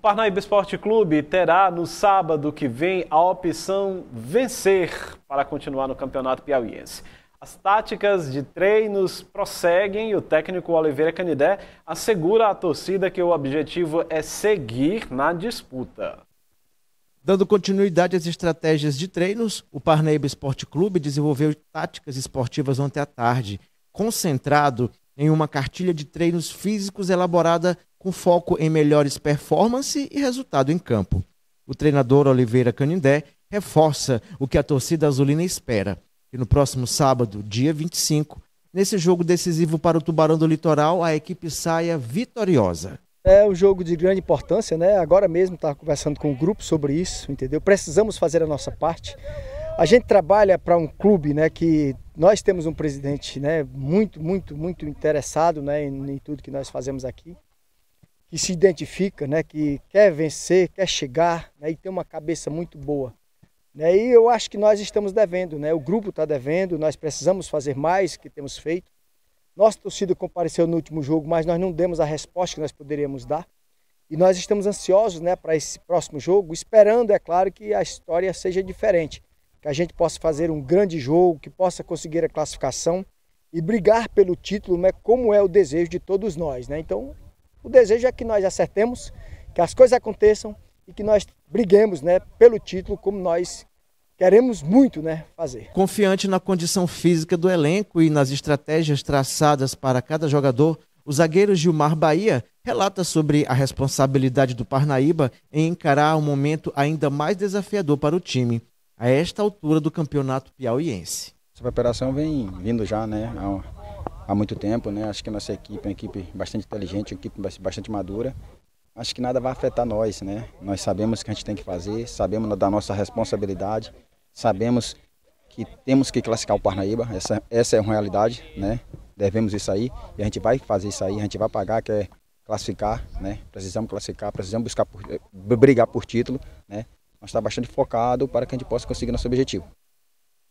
O Parnaíba Esporte Clube terá no sábado que vem a opção vencer para continuar no Campeonato Piauiense. As táticas de treinos prosseguem e o técnico Oliveira Canidé assegura à torcida que o objetivo é seguir na disputa. Dando continuidade às estratégias de treinos, o Parnaíba Esporte Clube desenvolveu táticas esportivas ontem à tarde, concentrado em uma cartilha de treinos físicos elaborada com foco em melhores performances e resultado em campo. O treinador Oliveira Canindé reforça o que a torcida azulina espera, E no próximo sábado, dia 25, nesse jogo decisivo para o Tubarão do Litoral, a equipe saia vitoriosa. É um jogo de grande importância, né? Agora mesmo estava conversando com o grupo sobre isso, entendeu? Precisamos fazer a nossa parte. A gente trabalha para um clube, né, que nós temos um presidente, né, muito, muito, muito interessado, né, em, em tudo que nós fazemos aqui que se identifica, né, que quer vencer, quer chegar né, e tem uma cabeça muito boa. Né, e eu acho que nós estamos devendo, né, o grupo está devendo, nós precisamos fazer mais que temos feito. Nossa torcida compareceu no último jogo, mas nós não demos a resposta que nós poderíamos dar. E nós estamos ansiosos né, para esse próximo jogo, esperando, é claro, que a história seja diferente, que a gente possa fazer um grande jogo, que possa conseguir a classificação e brigar pelo título, né, como é o desejo de todos nós. Né? Então, o desejo é que nós acertemos, que as coisas aconteçam e que nós briguemos né, pelo título como nós queremos muito né, fazer. Confiante na condição física do elenco e nas estratégias traçadas para cada jogador, o zagueiro Gilmar Bahia relata sobre a responsabilidade do Parnaíba em encarar um momento ainda mais desafiador para o time, a esta altura do campeonato piauiense. Essa preparação vem vindo já, né? há muito tempo, né? Acho que a nossa equipe é uma equipe bastante inteligente, uma equipe bastante madura. Acho que nada vai afetar nós, né? Nós sabemos o que a gente tem que fazer, sabemos da nossa responsabilidade, sabemos que temos que classificar o Parnaíba, essa, essa é uma realidade, né? Devemos isso aí e a gente vai fazer isso aí, a gente vai pagar, que é classificar, né? Precisamos classificar, precisamos buscar por, eh, brigar por título, né? Mas está bastante focado para que a gente possa conseguir nosso objetivo.